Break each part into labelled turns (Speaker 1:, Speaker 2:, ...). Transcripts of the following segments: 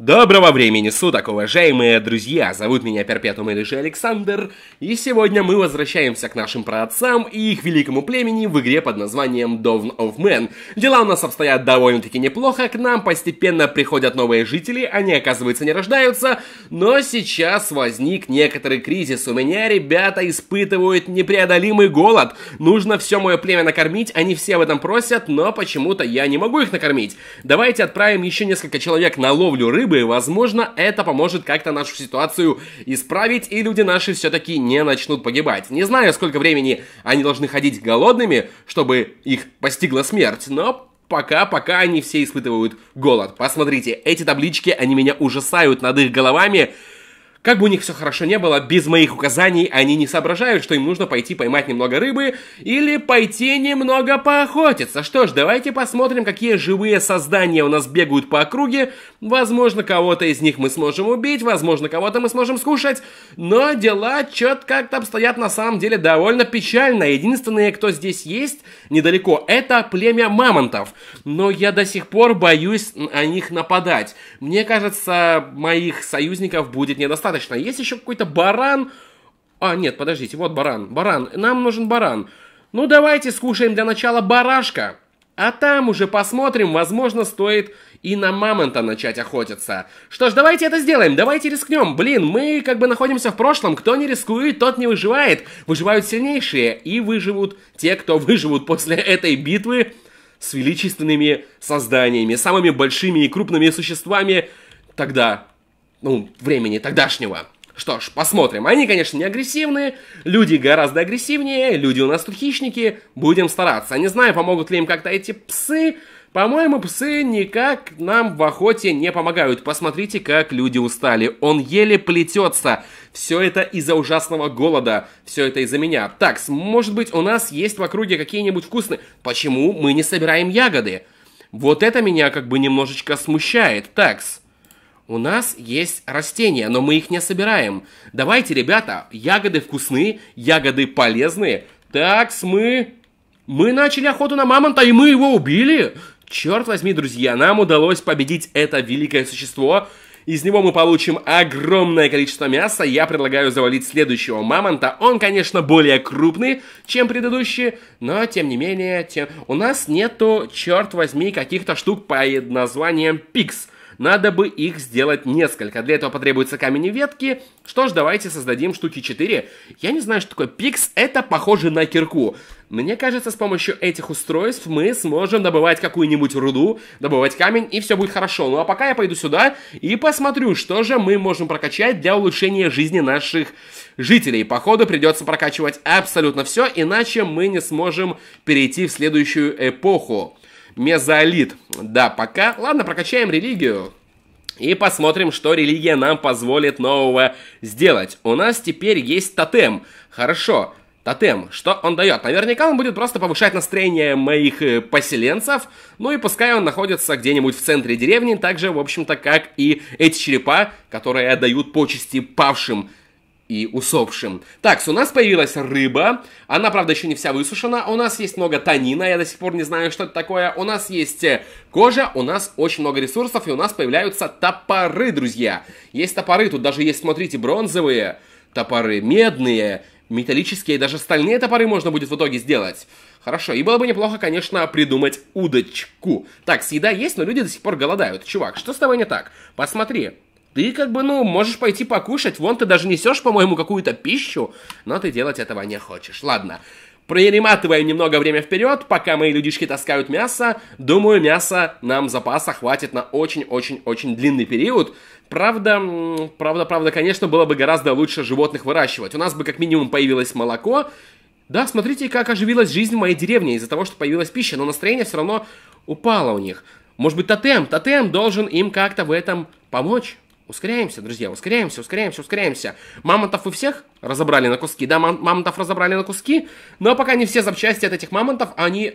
Speaker 1: Доброго времени суток, уважаемые друзья! Зовут меня Перпетум или же Александр, и сегодня мы возвращаемся к нашим праотцам и их великому племени в игре под названием Dawn of Man. Дела у нас обстоят довольно-таки неплохо, к нам постепенно приходят новые жители, они, оказывается, не рождаются, но сейчас возник некоторый кризис. У меня ребята испытывают непреодолимый голод. Нужно все мое племя накормить, они все об этом просят, но почему-то я не могу их накормить. Давайте отправим еще несколько человек на ловлю рыбы рыбы. Возможно, это поможет как-то нашу ситуацию исправить, и люди наши все-таки не начнут погибать. Не знаю, сколько времени они должны ходить голодными, чтобы их постигла смерть, но пока, пока они все испытывают голод. Посмотрите, эти таблички, они меня ужасают над их головами. Как бы у них все хорошо не было, без моих указаний они не соображают, что им нужно пойти поймать немного рыбы или пойти немного поохотиться. Что ж, давайте посмотрим, какие живые создания у нас бегают по округе. Возможно, кого-то из них мы сможем убить, возможно, кого-то мы сможем скушать. Но дела чет как-то обстоят на самом деле довольно печально. Единственные, кто здесь есть недалеко, это племя мамонтов. Но я до сих пор боюсь о них нападать. Мне кажется, моих союзников будет недостаточно достаточно. Есть еще какой-то баран. А, нет, подождите, вот баран. Баран, нам нужен баран. Ну, давайте скушаем для начала барашка. А там уже посмотрим, возможно, стоит и на мамонта начать охотиться. Что ж, давайте это сделаем, давайте рискнем. Блин, мы как бы находимся в прошлом, кто не рискует, тот не выживает. Выживают сильнейшие, и выживут те, кто выживут после этой битвы с величественными созданиями, самыми большими и крупными существами тогда, ну, времени тогдашнего. Что ж, посмотрим. Они, конечно, не агрессивные, люди гораздо агрессивнее, люди у нас тут хищники, будем стараться. Не знаю, помогут ли им как-то эти псы. По-моему, псы никак нам в охоте не помогают. Посмотрите, как люди устали. Он еле плетется. Все это из-за ужасного голода. Все это из-за меня. Так, может быть, у нас есть в округе какие-нибудь вкусные... Почему мы не собираем ягоды? Вот это меня как бы немножечко смущает. Такс. У нас есть растения, но мы их не собираем. Давайте, ребята, ягоды вкусны, ягоды полезные. Так, мы... Мы начали охоту на мамонта, и мы его убили. Черт возьми, друзья, нам удалось победить это великое существо. Из него мы получим огромное количество мяса. Я предлагаю завалить следующего мамонта. Он, конечно, более крупный, чем предыдущий, но тем не менее... Тем... У нас нету, черт возьми, каких-то штук под названием пикс. Надо бы их сделать несколько. Для этого потребуется камень и ветки. Что ж, давайте создадим штуки 4. Я не знаю, что такое пикс. Это похоже на кирку. Мне кажется, с помощью этих устройств мы сможем добывать какую-нибудь руду, добывать камень, и все будет хорошо. Ну а пока я пойду сюда и посмотрю, что же мы можем прокачать для улучшения жизни наших жителей. Походу придется прокачивать абсолютно все, иначе мы не сможем перейти в следующую эпоху мезолит. Да, пока. Ладно, прокачаем религию. И посмотрим, что религия нам позволит нового сделать. У нас теперь есть тотем. Хорошо. Тотем, что он дает? Наверняка он будет просто повышать настроение моих э, поселенцев, ну и пускай он находится где-нибудь в центре деревни, так же, в общем-то, как и эти черепа, которые отдают почести павшим и усопшим. Так, у нас появилась рыба. Она, правда, еще не вся высушена. У нас есть много танина, я до сих пор не знаю, что это такое. У нас есть э, кожа, у нас очень много ресурсов, и у нас появляются топоры, друзья. Есть топоры, тут даже есть, смотрите, бронзовые топоры, медные, металлические, даже стальные топоры можно будет в итоге сделать. Хорошо, и было бы неплохо, конечно, придумать удочку. Так, еда есть, но люди до сих пор голодают. Чувак, что с тобой не так? Посмотри, ты как бы, ну, можешь пойти покушать. Вон ты даже несешь, по-моему, какую-то пищу, но ты делать этого не хочешь. Ладно. пререматываем немного время вперед, пока мои людишки таскают мясо. Думаю, мяса нам запаса хватит на очень-очень-очень длинный период. Правда, правда, правда, конечно, было бы гораздо лучше животных выращивать. У нас бы как минимум появилось молоко. Да, смотрите, как оживилась жизнь в моей деревне из-за того, что появилась пища, но настроение все равно упало у них. Может быть, тотем, тотем должен им как-то в этом помочь. Ускоряемся, друзья, ускоряемся, ускоряемся, ускоряемся. Мамонтов вы всех разобрали на куски, да, мам мамонтов разобрали на куски, но пока не все запчасти от этих мамонтов, они...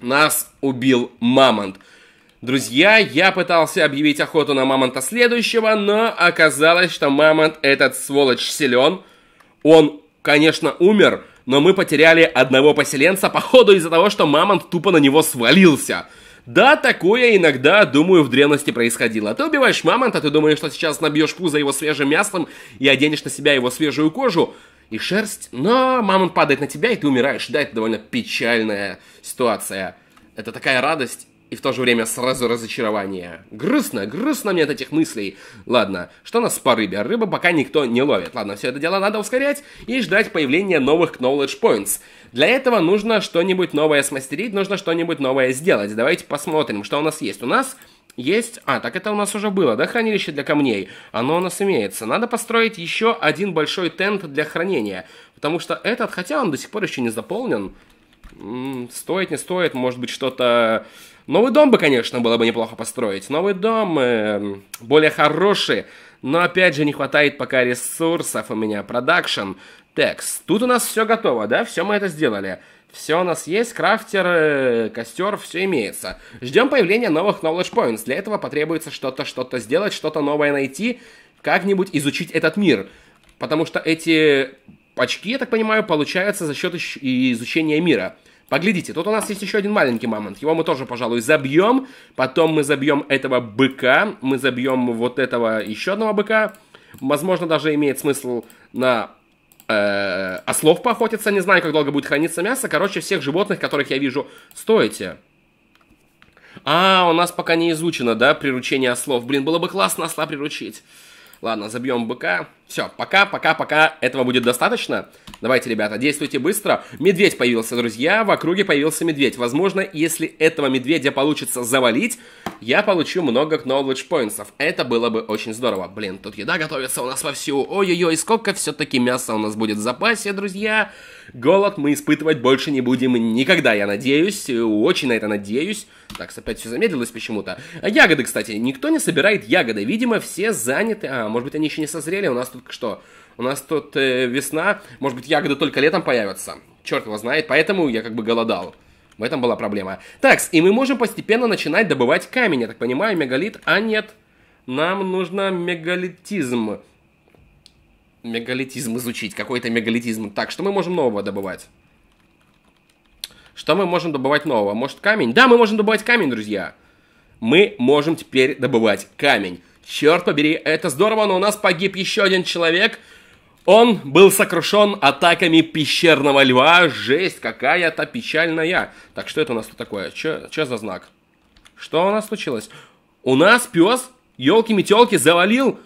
Speaker 1: Нас убил мамонт. Друзья, я пытался объявить охоту на мамонта следующего, но оказалось, что мамонт этот сволочь силен. Он, конечно, умер, но мы потеряли одного поселенца, походу из-за того, что мамонт тупо на него свалился. Да, такое иногда, думаю, в древности происходило. А ты убиваешь мамонта, ты думаешь, что сейчас набьешь пузо его свежим мясом и оденешь на себя его свежую кожу и шерсть, но мамонт падает на тебя, и ты умираешь. Да, это довольно печальная ситуация. Это такая радость, и в то же время сразу разочарование. Грустно, грустно мне от этих мыслей. Ладно, что нас по рыбе? Рыба пока никто не ловит. Ладно, все это дело надо ускорять и ждать появления новых knowledge points. Для этого нужно что-нибудь новое смастерить, нужно что-нибудь новое сделать. Давайте посмотрим, что у нас есть. У нас есть... А, так это у нас уже было, да, хранилище для камней? Оно у нас имеется. Надо построить еще один большой тент для хранения. Потому что этот, хотя он до сих пор еще не заполнен, стоит, не стоит, может быть, что-то Новый дом бы, конечно, было бы неплохо построить. Новый дом э, более хороший, но опять же не хватает пока ресурсов у меня. Продакшн, текст. Тут у нас все готово, да? Все мы это сделали. Все у нас есть, крафтер, э, костер, все имеется. Ждем появления новых knowledge points. Для этого потребуется что-то, что-то сделать, что-то новое найти, как-нибудь изучить этот мир. Потому что эти очки, я так понимаю, получаются за счет изучения мира. Поглядите, тут у нас есть еще один маленький мамонт. Его мы тоже, пожалуй, забьем. Потом мы забьем этого быка. Мы забьем вот этого еще одного быка. Возможно, даже имеет смысл на э, ослов поохотиться. Не знаю, как долго будет храниться мясо. Короче, всех животных, которых я вижу, стоите. А, у нас пока не изучено, да, приручение ослов. Блин, было бы классно осла приручить. Ладно, забьем быка. Все, пока, пока, пока. Этого будет достаточно. Давайте, ребята, действуйте быстро. Медведь появился, друзья. В округе появился медведь. Возможно, если этого медведя получится завалить, я получу много knowledge поинтсов. Это было бы очень здорово. Блин, тут еда готовится у нас вовсю. Ой-ой-ой, сколько все-таки мяса у нас будет в запасе, друзья. Друзья. Голод мы испытывать больше не будем никогда, я надеюсь. Э, очень на это надеюсь. Так, опять все замедлилось почему-то. А ягоды, кстати. Никто не собирает ягоды. Видимо, все заняты. А, может быть, они еще не созрели. У нас тут что? У нас тут э, весна. Может быть, ягоды только летом появятся. Черт его знает. Поэтому я как бы голодал. В этом была проблема. Так, и мы можем постепенно начинать добывать камень. Я так понимаю, мегалит... А нет, нам нужно мегалитизм мегалитизм изучить, какой-то мегалитизм. Так, что мы можем нового добывать? Что мы можем добывать нового? Может, камень? Да, мы можем добывать камень, друзья. Мы можем теперь добывать камень. Черт побери, это здорово, но у нас погиб еще один человек. Он был сокрушен атаками пещерного льва. Жесть какая-то печальная. Так, что это у нас тут такое? Что за знак? Что у нас случилось? У нас пес, елки-метелки, завалил.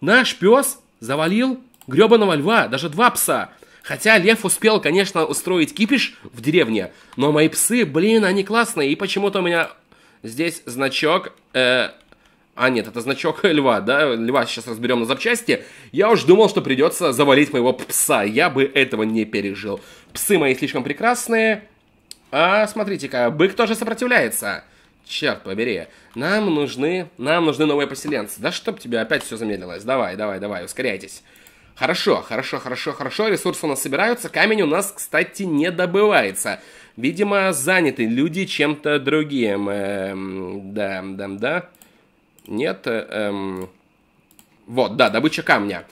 Speaker 1: Наш пес завалил гребаного льва, даже два пса. Хотя лев успел, конечно, устроить кипиш в деревне, но мои псы, блин, они классные, и почему-то у меня здесь значок... Э, а нет, это значок льва, да? Льва сейчас разберем на запчасти. Я уж думал, что придется завалить моего пса. Я бы этого не пережил. Псы мои слишком прекрасные. А, смотрите-ка, бык тоже сопротивляется. Черт побери. Нам нужны, нам нужны новые поселенцы. Да чтоб тебе опять все замедлилось. Давай, давай, давай, ускоряйтесь. Хорошо, хорошо, хорошо, хорошо, ресурсы у нас собираются, камень у нас, кстати, не добывается. Видимо, заняты люди чем-то другим. Эм, да, да, да. Нет, эм... Вот, да, добыча камня.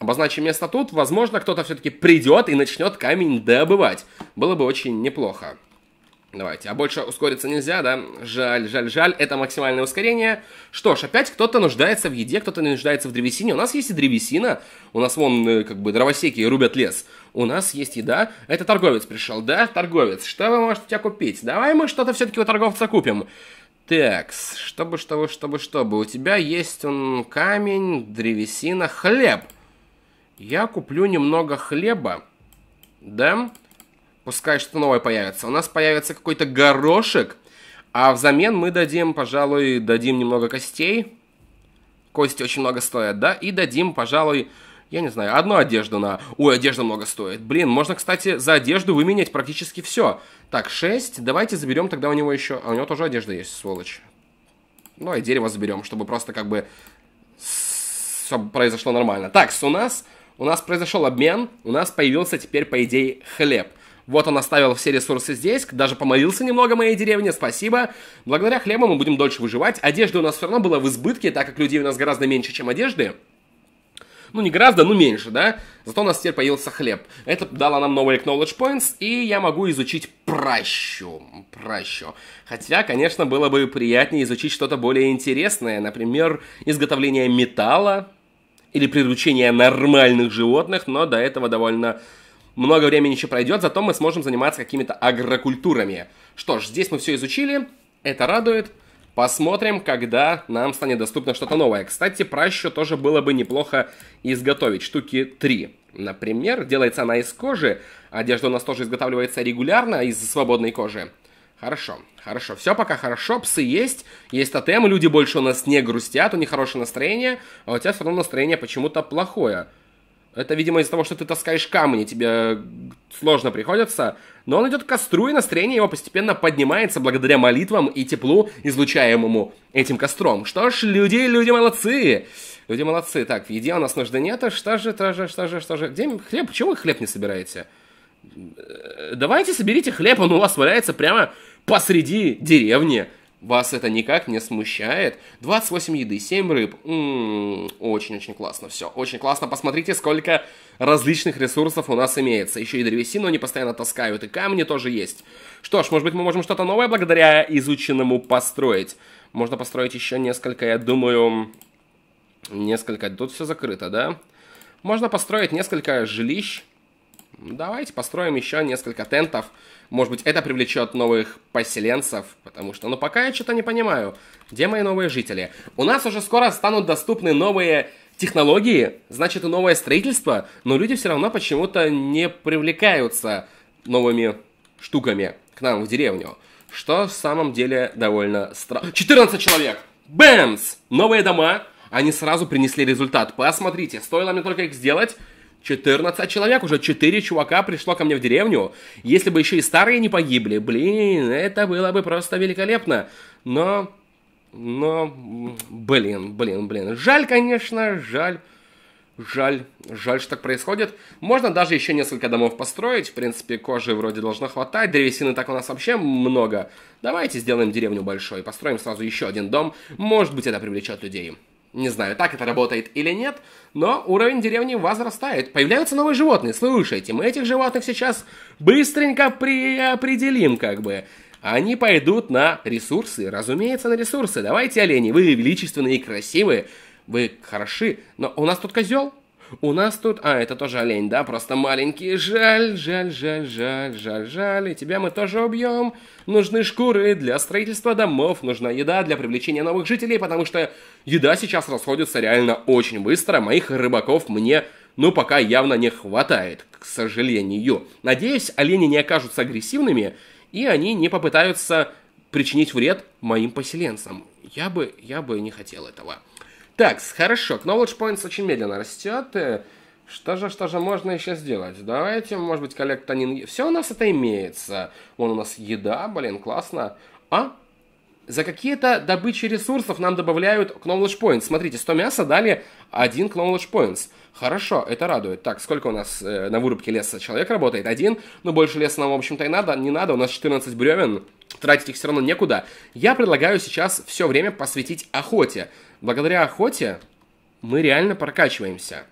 Speaker 1: Обозначим место тут, возможно, кто-то все-таки придет и начнет камень добывать. Было бы очень неплохо. Давайте. А больше ускориться нельзя, да? Жаль, жаль, жаль. Это максимальное ускорение. Что ж, опять кто-то нуждается в еде, кто-то нуждается в древесине. У нас есть и древесина. У нас вон, э, как бы, дровосеки рубят лес. У нас есть еда. Это торговец пришел, да? Торговец. Что вы можете у тебя купить? Давай мы что-то все-таки у торговца купим. Так, чтобы, чтобы, чтобы, чтобы. У тебя есть он камень, древесина, хлеб. Я куплю немного хлеба. Да? Да. Пускай что новое появится. У нас появится какой-то горошек, а взамен мы дадим, пожалуй, дадим немного костей. Кости очень много стоят, да? И дадим, пожалуй, я не знаю, одну одежду на... Ой, одежда много стоит. Блин, можно, кстати, за одежду выменять практически все. Так, 6. Давайте заберем тогда у него еще... А у него тоже одежда есть, сволочь. Ну, и дерево заберем, чтобы просто как бы... Все произошло нормально. Так, у нас... У нас произошел обмен, у нас появился теперь, по идее, хлеб. Вот он оставил все ресурсы здесь, даже помолился немного моей деревне, спасибо. Благодаря хлебу мы будем дольше выживать. Одежды у нас все равно было в избытке, так как людей у нас гораздо меньше, чем одежды. Ну, не гораздо, но меньше, да? Зато у нас теперь появился хлеб. Это дало нам новые knowledge points, и я могу изучить пращу. Пращу. Хотя, конечно, было бы приятнее изучить что-то более интересное. Например, изготовление металла или приручение нормальных животных, но до этого довольно много времени еще пройдет, зато мы сможем заниматься какими-то агрокультурами. Что ж, здесь мы все изучили, это радует. Посмотрим, когда нам станет доступно что-то новое. Кстати, пращу тоже было бы неплохо изготовить. Штуки 3. Например, делается она из кожи. Одежда у нас тоже изготавливается регулярно из свободной кожи. Хорошо, хорошо. Все пока хорошо, псы есть, есть тотемы, люди больше у нас не грустят, у них хорошее настроение, а у тебя все равно настроение почему-то плохое. Это, видимо, из-за того, что ты таскаешь камни, тебе сложно приходится. Но он идет к костру, и настроение его постепенно поднимается благодаря молитвам и теплу, излучаемому этим костром. Что ж, люди, люди молодцы! Люди молодцы. Так, в еде у нас нужды нет. А что же, что же, что же, что же? Где хлеб? Почему вы хлеб не собираете? Э, давайте соберите хлеб, он у вас валяется прямо посреди деревни. Вас это никак не смущает? 28 еды, 7 рыб. М-м-м, очень-очень классно все. Очень классно. Посмотрите, сколько различных ресурсов у нас имеется. Еще и древесину они постоянно таскают, и камни тоже есть. Что ж, может быть, мы можем что-то новое благодаря изученному построить. Можно построить еще несколько, я думаю... Несколько... Тут все закрыто, да? Можно построить несколько жилищ давайте построим еще несколько тентов. Может быть, это привлечет новых поселенцев, потому что, ну, пока я что-то не понимаю, где мои новые жители. У нас уже скоро станут доступны новые технологии, значит, и новое строительство, но люди все равно почему-то не привлекаются новыми штуками к нам в деревню. Что в самом деле довольно странно. 14 человек! Бэмс! Новые дома! Они сразу принесли результат. Посмотрите, стоило мне только их сделать, 14 человек, уже 4 чувака пришло ко мне в деревню. Если бы еще и старые не погибли, блин, это было бы просто великолепно. Но, но, блин, блин, блин. Жаль, конечно, жаль. Жаль, жаль, что так происходит. Можно даже еще несколько домов построить. В принципе, кожи вроде должно хватать. Древесины так у нас вообще много. Давайте сделаем деревню большой. Построим сразу еще один дом. Может быть, это привлечет людей. Не знаю, так это работает или нет, но уровень деревни возрастает. Появляются новые животные, слушайте, мы этих животных сейчас быстренько приопределим, как бы. Они пойдут на ресурсы, разумеется, на ресурсы. Давайте, олени, вы величественные и красивые, вы хороши, но у нас тут козел, у нас тут... А, это тоже олень, да? Просто маленький. Жаль, жаль, жаль, жаль, жаль, жаль. И тебя мы тоже убьем. Нужны шкуры для строительства домов. Нужна еда для привлечения новых жителей, потому что еда сейчас расходится реально очень быстро. Моих рыбаков мне ну, пока явно не хватает, к сожалению. Надеюсь, олени не окажутся агрессивными, и они не попытаются причинить вред моим поселенцам. Я бы, я бы не хотел этого. Так, хорошо, Knowledge Points очень медленно растет. Э, что же, что же можно еще сделать? Давайте, может быть, коллектонин... Все у нас это имеется. Вон у нас еда, блин, классно. А? За какие-то добычи ресурсов нам добавляют Knowledge Points. Смотрите, 100 мяса дали один Knowledge Points. Хорошо, это радует. Так, сколько у нас э, на вырубке леса человек работает? Один, но ну, больше леса нам, в общем-то, и надо, не надо. У нас 14 бревен тратить их все равно некуда. Я предлагаю сейчас все время посвятить охоте. Благодаря охоте мы реально прокачиваемся.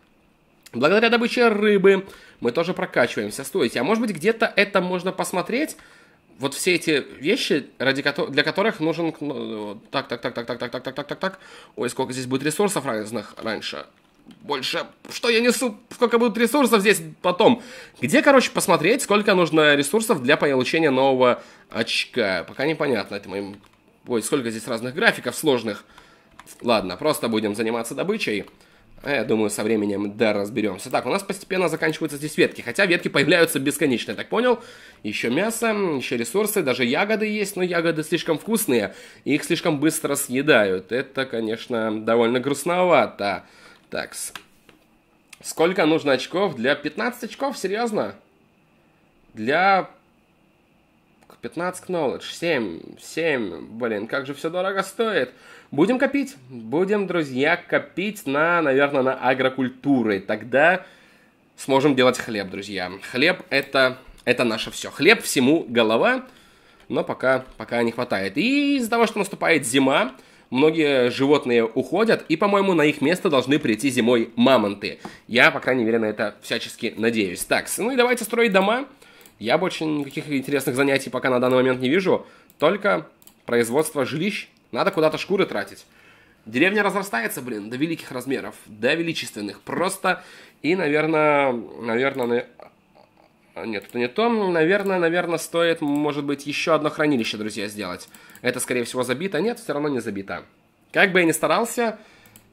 Speaker 1: Благодаря добыче рыбы мы тоже прокачиваемся. Стойте, а может быть где-то это можно посмотреть? Вот все эти вещи, ради ко- для которых нужен... Так, так, так, так, так, так, так, так, так, так, так. Ой, сколько здесь будет ресурсов разных раньше больше. Что я несу? Сколько будут ресурсов здесь потом? Где, короче, посмотреть, сколько нужно ресурсов для получения нового очка? Пока непонятно. Это моим... Ой, сколько здесь разных графиков сложных. Ладно, просто будем заниматься добычей. А я думаю, со временем, да, разберемся. Так, у нас постепенно заканчиваются здесь ветки. Хотя ветки появляются бесконечно, я так понял. Еще мясо, еще ресурсы, даже ягоды есть. Но ягоды слишком вкусные, их слишком быстро съедают. Это, конечно, довольно грустновато. Такс. Сколько нужно очков для 15 очков? Серьезно? Для 15 knowledge, 7, 7, блин, как же все дорого стоит. Будем копить, будем, друзья, копить на, наверное, на агрокультуры. Тогда сможем делать хлеб, друзья. Хлеб это, это наше все. Хлеб всему голова, но пока, пока не хватает. И из-за того, что наступает зима, многие животные уходят, и, по-моему, на их место должны прийти зимой мамонты. Я, по крайней мере, на это всячески надеюсь. Так, ну и давайте строить дома. Я больше никаких интересных занятий пока на данный момент не вижу, только производство жилищ. Надо куда-то шкуры тратить. Деревня разрастается, блин, до великих размеров, до величественных. Просто и, наверное, наверное, а, нет, это не то. Наверное, наверное, стоит, может быть, еще одно хранилище, друзья, сделать. Это, скорее всего, забито. А нет, все равно не забито. Как бы я ни старался,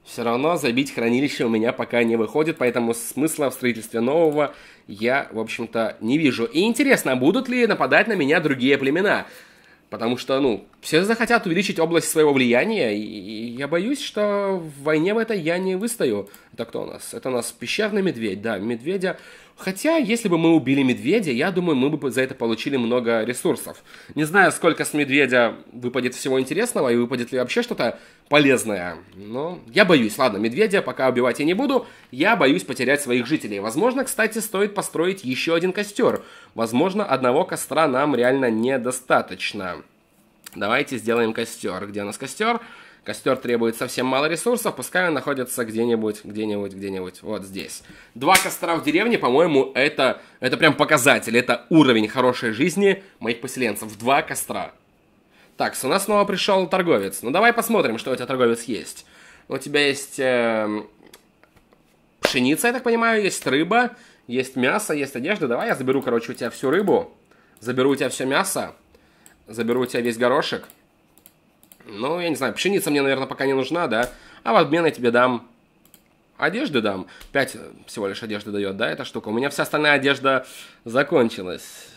Speaker 1: все равно забить хранилище у меня пока не выходит, поэтому смысла в строительстве нового я, в общем-то, не вижу. И интересно, будут ли нападать на меня другие племена? Потому что, ну, все захотят увеличить область своего влияния, и я боюсь, что в войне в этой я не выстою. Это кто у нас? Это у нас пещерный медведь, да, медведя. Хотя, если бы мы убили медведя, я думаю, мы бы за это получили много ресурсов. Не знаю, сколько с медведя выпадет всего интересного и выпадет ли вообще что-то полезное. Но я боюсь. Ладно, медведя пока убивать я не буду. Я боюсь потерять своих жителей. Возможно, кстати, стоит построить еще один костер. Возможно, одного костра нам реально недостаточно. Давайте сделаем костер. Где у нас костер? Костер требует совсем мало ресурсов, пускай он находится где-нибудь, где-нибудь, где-нибудь, вот здесь. Два костра в деревне, по-моему, это, это прям показатель, это уровень хорошей жизни моих поселенцев. Два костра. Так, у нас снова пришел торговец. Ну давай посмотрим, что у тебя торговец есть. У тебя есть э, пшеница, я так понимаю, есть рыба, есть мясо, есть одежда. Давай я заберу, короче, у тебя всю рыбу, заберу у тебя все мясо. Заберу у тебя весь горошек. Ну, я не знаю, пшеница мне, наверное, пока не нужна, да? А в обмен я тебе дам... Одежды дам. Пять э, всего лишь одежды дает, да, эта штука? У меня вся остальная одежда закончилась.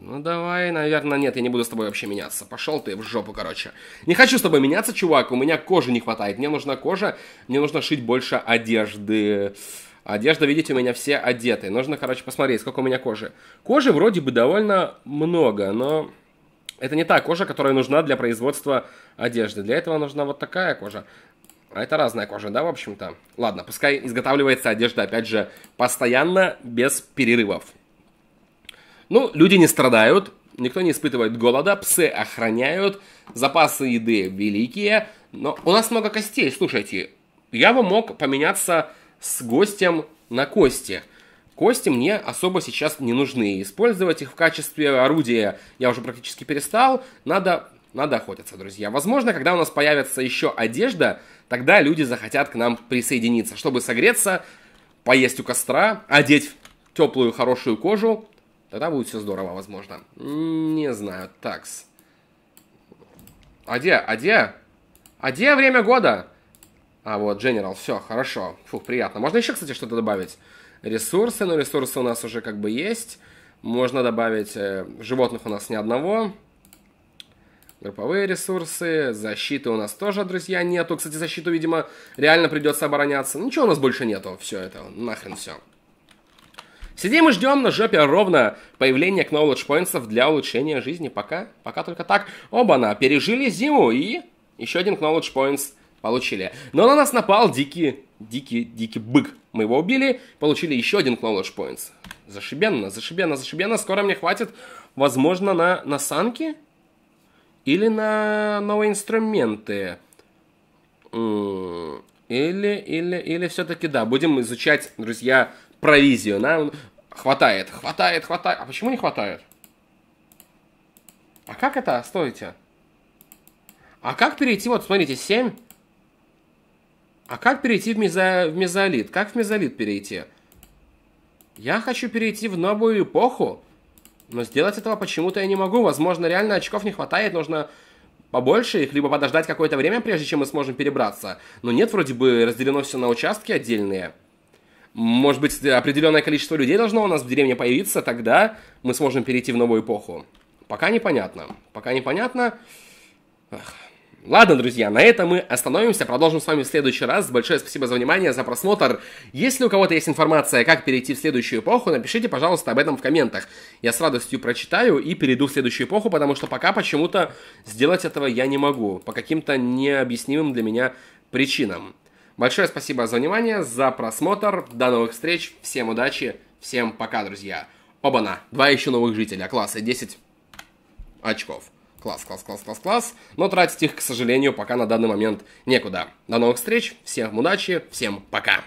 Speaker 1: Ну давай, наверное, нет, я не буду с тобой вообще меняться. Пошел ты в жопу, короче. Не хочу с тобой меняться, чувак, у меня кожи не хватает. Мне нужна кожа, мне нужно шить больше одежды. Одежда, видите, у меня все одеты. Нужно, короче, посмотреть, сколько у меня кожи. Кожи вроде бы довольно много, но... Это не та кожа, которая нужна для производства одежды. Для этого нужна вот такая кожа. А это разная кожа, да, в общем-то? Ладно, пускай изготавливается одежда, опять же, постоянно, без перерывов. Ну, люди не страдают, никто не испытывает голода, псы охраняют, запасы еды великие. Но у нас много костей, слушайте. Я бы мог поменяться с гостем на кости – Кости мне особо сейчас не нужны. Использовать их в качестве орудия я уже практически перестал. Надо, надо охотиться, друзья. Возможно, когда у нас появится еще одежда, тогда люди захотят к нам присоединиться, чтобы согреться, поесть у костра, одеть теплую хорошую кожу. Тогда будет все здорово, возможно. Не знаю. Такс. А где? А, а время года? А, вот, General, все, хорошо. Фух, приятно. Можно еще, кстати, что-то добавить? ресурсы, но ресурсы у нас уже как бы есть. Можно добавить, э, животных у нас ни одного. Групповые ресурсы, защиты у нас тоже, друзья, нету. Кстати, защиту, видимо, реально придется обороняться. Ничего у нас больше нету, все это, нахрен все. Сидим и ждем на жопе ровно появления knowledge поинтсов для улучшения жизни. Пока, пока только так. Оба-на, пережили зиму и еще один knowledge points получили. Но на нас напал дикий, дикий, дикий бык. Мы его убили, получили еще один knowledge Points. Зашибенно, зашибенно, зашибенно. Скоро мне хватит, возможно, на, на санки или на новые инструменты. Или, или, или все-таки, да, будем изучать, друзья, провизию. Нам хватает, хватает, хватает. А почему не хватает? А как это? Стойте. А как перейти? Вот, смотрите, 7. А как перейти в, мезо... в мезолит? Как в мезолит перейти? Я хочу перейти в новую эпоху, но сделать этого почему-то я не могу. Возможно, реально очков не хватает, нужно побольше их, либо подождать какое-то время, прежде чем мы сможем перебраться. Но нет, вроде бы разделено все на участки отдельные. Может быть, определенное количество людей должно у нас в деревне появиться, тогда мы сможем перейти в новую эпоху. Пока непонятно. Пока непонятно. Эх. Ладно, друзья, на этом мы остановимся, продолжим с вами в следующий раз. Большое спасибо за внимание, за просмотр. Если у кого-то есть информация, как перейти в следующую эпоху, напишите, пожалуйста, об этом в комментах. Я с радостью прочитаю и перейду в следующую эпоху, потому что пока почему-то сделать этого я не могу, по каким-то необъяснимым для меня причинам. Большое спасибо за внимание, за просмотр, до новых встреч, всем удачи, всем пока, друзья. Оба-на, два еще новых жителя, класса 10 очков. Класс, класс, класс, класс, класс. Но тратить их, к сожалению, пока на данный момент некуда. До новых встреч, всем удачи, всем пока.